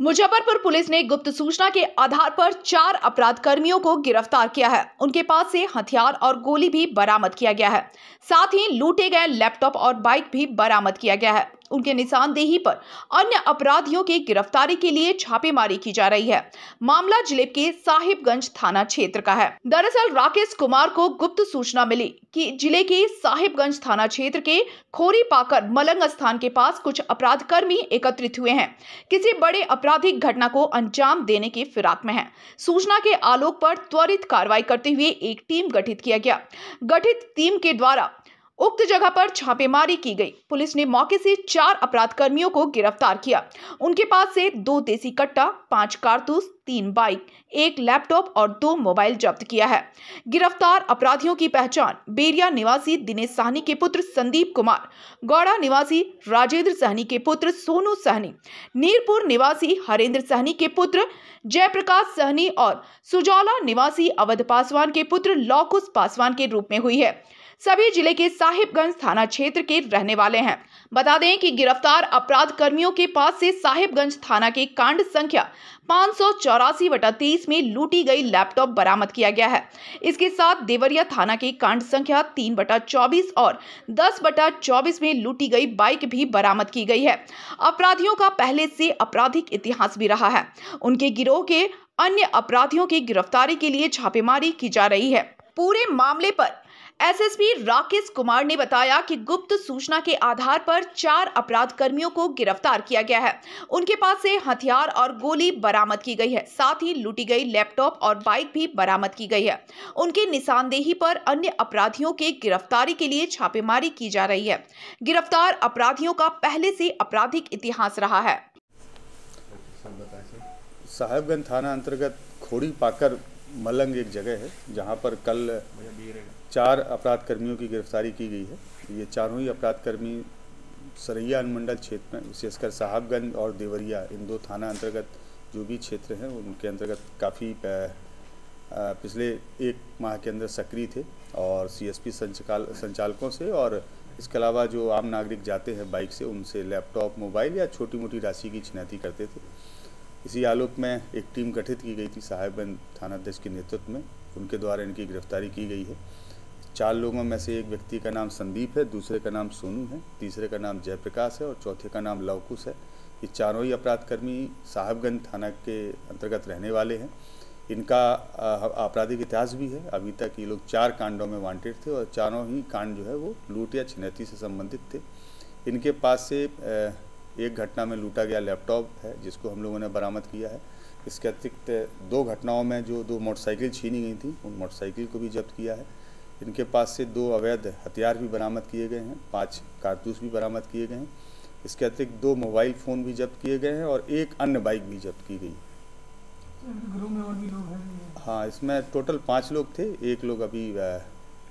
Muzaffarpur police ने गुप्त सूचना के आधार पर चार अपराध कर्मियों को गिरफ्तार किया है उनके पास से हथियार और गोली भी बरामद किया गया है साथ ही लूटे गए लैपटॉप और बाइक भी बरामद किया गया है उनके निशानदेही पर अन्य अपराधियों की गिरफ्तारी के लिए छापेमारी की जा रही है मामला जिले के साहिबगंज थाना क्षेत्र का है दरअसल राकेश कुमार को गुप्त सूचना मिली कि जिले के साहिबगंज थाना क्षेत्र के खोरी पाकर मलंग स्थान के पास कुछ अपराध कर्मी एकत्रित हुए हैं किसी बड़े आपराधिक घटना को अंजाम देने के फिराक में है सूचना के आलोक पर त्वरित कार्रवाई करते हुए एक टीम गठित किया गया गठित टीम के द्वारा उक्त जगह पर छापेमारी की गई पुलिस ने मौके से चार अपराध कर्मियों को गिरफ्तार किया उनके पास से दो देसी कट्टा पांच कारतूस तीन बाइक एक लैपटॉप और दो मोबाइल जब्त किया है गिरफ्तार अपराधियों की पहचान बेरिया निवासी दिनेश सहनी के पुत्र संदीप कुमार गौड़ा निवासी राजेंद्र सहनी के पुत्र सोनू सहनी नीरपुर निवासी हरेंद्र सहनी के पुत्र जयप्रकाश सहनी और सुजौला निवासी अवध पासवान के पुत्र लौकुस पासवान के रूप में हुई है सभी जिले के साहिबगंज थाना क्षेत्र के रहने वाले हैं बता दें कि गिरफ्तार अपराध कर्मियों के पास से साहिबगंज थाना के कांड संख्या पाँच सौ चौरासी बटा तीस में लूटी गई लैपटॉप बरामद किया गया है इसके साथ देवरिया थाना के कांड संख्या तीन बटा चौबीस और दस बटा चौबीस में लूटी गई बाइक भी बरामद की गई है अपराधियों का पहले से आपराधिक इतिहास भी रहा है उनके गिरोह के अन्य अपराधियों की गिरफ्तारी के लिए छापेमारी की जा रही है पूरे मामले पर एसएसपी राकेश कुमार ने बताया कि गुप्त सूचना के आधार पर चार अपराध कर्मियों को गिरफ्तार किया गया है उनके पास से हथियार और गोली बरामद की गई है साथ ही लूटी गई लैपटॉप और बाइक भी बरामद की गई है उनके निशानदेही पर अन्य अपराधियों के गिरफ्तारी के लिए छापेमारी की जा रही है गिरफ्तार अपराधियों का पहले से आपराधिक इतिहास रहा है साहेबगंज थाना अंतर्गत खोड़ी पाकर मलंग एक जगह है जहाँ पर कल चार अपराध कर्मियों की गिरफ्तारी की गई है ये चारों ही अपराध कर्मी सरैया अनुमंडल क्षेत्र में विशेषकर साहबगंज और देवरिया इन दो थाना अंतर्गत जो भी क्षेत्र हैं उनके अंतर्गत काफ़ी पिछले एक माह के अंदर सक्रिय थे और सीएसपी संचाल संचालकों से और इसके अलावा जो आम नागरिक जाते हैं बाइक से उनसे लैपटॉप मोबाइल या छोटी मोटी राशि की छिनैती करते थे इसी आलोक में एक टीम गठित की गई थी साहेबगंज थानाध्यक्ष के नेतृत्व में उनके द्वारा इनकी गिरफ्तारी की गई है चार लोगों में से एक व्यक्ति का नाम संदीप है दूसरे का नाम सोनू है तीसरे का नाम जयप्रकाश है और चौथे का नाम लवकुश है ये चारों ही अपराधकर्मी साहबगंज थाना के अंतर्गत रहने वाले हैं इनका आपराधिक इतिहास भी है अभी तक ये लोग चार कांडों में वांटेड थे और चारों ही कांड जो है वो लूट या छिनती से संबंधित थे इनके पास से एक घटना में लूटा गया लैपटॉप है जिसको हम लोगों ने बरामद किया है इसके अतिरिक्त दो घटनाओं में जो दो मोटरसाइकिल छीनी गई थी उन मोटरसाइकिल को भी जब्त किया है इनके पास से दो अवैध हथियार भी बरामद किए गए हैं पाँच कारतूस भी बरामद किए गए हैं इसके अतिरिक्त दो मोबाइल फ़ोन भी जब्त किए गए हैं और एक अन्य बाइक भी जब्त की गई है हाँ इसमें टोटल पाँच लोग थे एक लोग अभी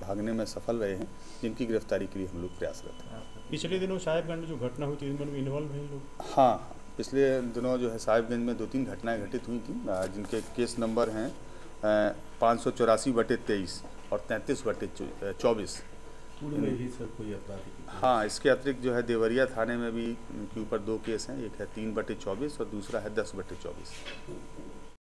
भागने में सफल रहे हैं जिनकी गिरफ्तारी के लिए हम लोग प्रयासरत हैं पिछले दिनों साहिबगंज में जो घटना हुई थी इनमें इन्वॉल्व है लोग हाँ पिछले दिनों जो है साहिबगंज में दो तीन घटनाएं घटित हुई थी जिनके केस नंबर हैं पाँच सौ चौरासी बटे तेईस और तैंतीस बटे चौबीस हाँ इसके अतिरिक्त जो है देवरिया थाने में भी के ऊपर दो केस हैं एक है तीन बटे चौबीस और दूसरा है दस बटे चौबीस